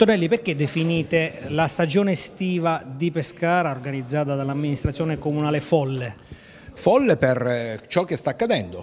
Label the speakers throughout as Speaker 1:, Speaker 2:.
Speaker 1: Torelli, perché definite la stagione estiva di Pescara organizzata dall'amministrazione comunale folle? Folle per eh, ciò che sta accadendo.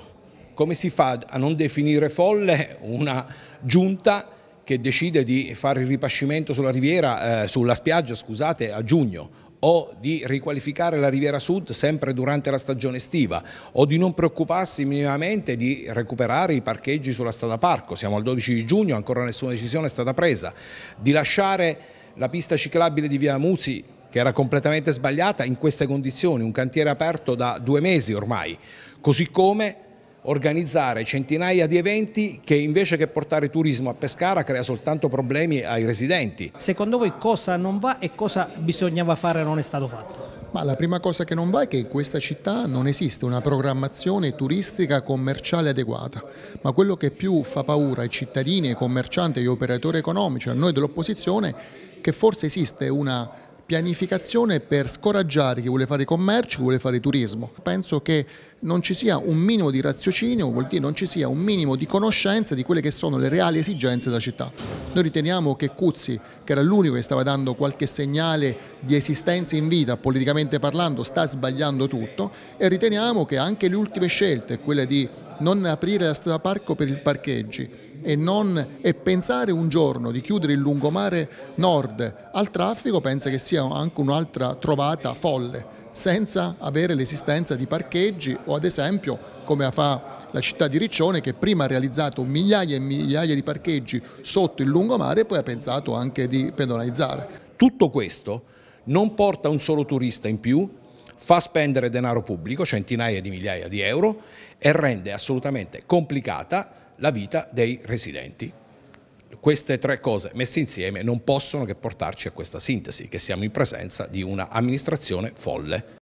Speaker 1: Come si fa a non definire folle una giunta che decide di fare il ripascimento sulla riviera, eh, sulla spiaggia, scusate, a giugno o di riqualificare la Riviera Sud sempre durante la stagione estiva o di non preoccuparsi minimamente di recuperare i parcheggi sulla strada parco, siamo al 12 di giugno, ancora nessuna decisione è stata presa, di lasciare la pista ciclabile di Via Muzi che era completamente sbagliata in queste condizioni, un cantiere aperto da due mesi ormai, così come organizzare centinaia di eventi che invece che portare turismo a Pescara crea soltanto problemi ai residenti. Secondo voi cosa non va e cosa bisognava fare e non è stato fatto?
Speaker 2: Ma la prima cosa che non va è che in questa città non esiste una programmazione turistica commerciale adeguata, ma quello che più fa paura ai cittadini, ai commercianti, agli operatori economici, a noi dell'opposizione, è che forse esiste una pianificazione per scoraggiare chi vuole fare commercio, chi vuole fare turismo. Penso che non ci sia un minimo di raziocinio, vuol dire non ci sia un minimo di conoscenza di quelle che sono le reali esigenze della città. Noi riteniamo che Cuzzi, che era l'unico che stava dando qualche segnale di esistenza in vita, politicamente parlando, sta sbagliando tutto e riteniamo che anche le ultime scelte, quelle di non aprire la strada parco per i parcheggi e, non, e, pensare un giorno di chiudere il lungomare nord al traffico pensa che sia anche un'altra trovata folle senza avere l'esistenza di parcheggi o ad esempio come fa la città di Riccione che prima ha realizzato migliaia e migliaia di parcheggi sotto il lungomare e poi ha pensato anche di pedonalizzare. Tutto questo non porta un solo turista
Speaker 1: in più, fa spendere denaro pubblico, centinaia di migliaia di euro, e rende assolutamente complicata la vita dei residenti. Queste tre cose messe insieme non possono che portarci a questa sintesi, che siamo in presenza di un'amministrazione folle.